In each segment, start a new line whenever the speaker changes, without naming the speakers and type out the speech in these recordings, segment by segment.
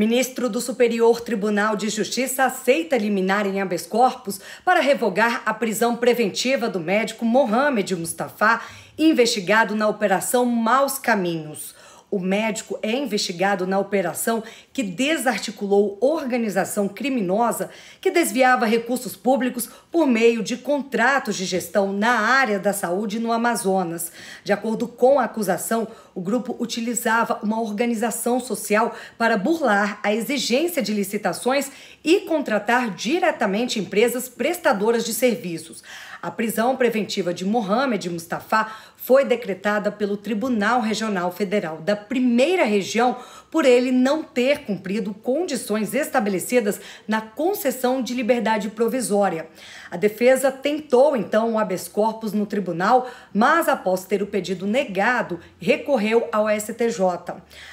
Ministro do Superior Tribunal de Justiça aceita liminar em habeas corpus para revogar a prisão preventiva do médico Mohamed Mustafa, investigado na Operação Maus Caminhos. O médico é investigado na operação que desarticulou organização criminosa que desviava recursos públicos por meio de contratos de gestão na área da saúde no Amazonas. De acordo com a acusação, o grupo utilizava uma organização social para burlar a exigência de licitações e contratar diretamente empresas prestadoras de serviços. A prisão preventiva de Mohamed Mustafa foi decretada pelo Tribunal Regional Federal da Primeira Região por ele não ter cumprido condições estabelecidas na concessão de liberdade provisória. A defesa tentou então o habeas corpus no tribunal, mas após ter o pedido negado, recorreu ao STJ.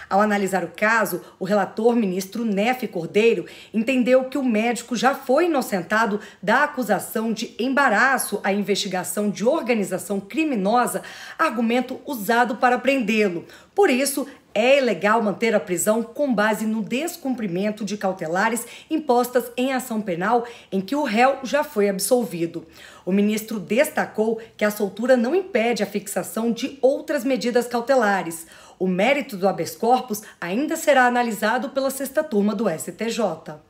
Ao analisar o caso, o relator ministro Neff Cordeiro entendeu que o médico já foi inocentado da acusação de embaraço à investigação de organização criminosa argumento usado para prendê-lo. Por isso, é ilegal manter a prisão com base no descumprimento de cautelares impostas em ação penal em que o réu já foi absolvido. O ministro destacou que a soltura não impede a fixação de outras medidas cautelares. O mérito do habeas corpus ainda será analisado pela sexta turma do STJ.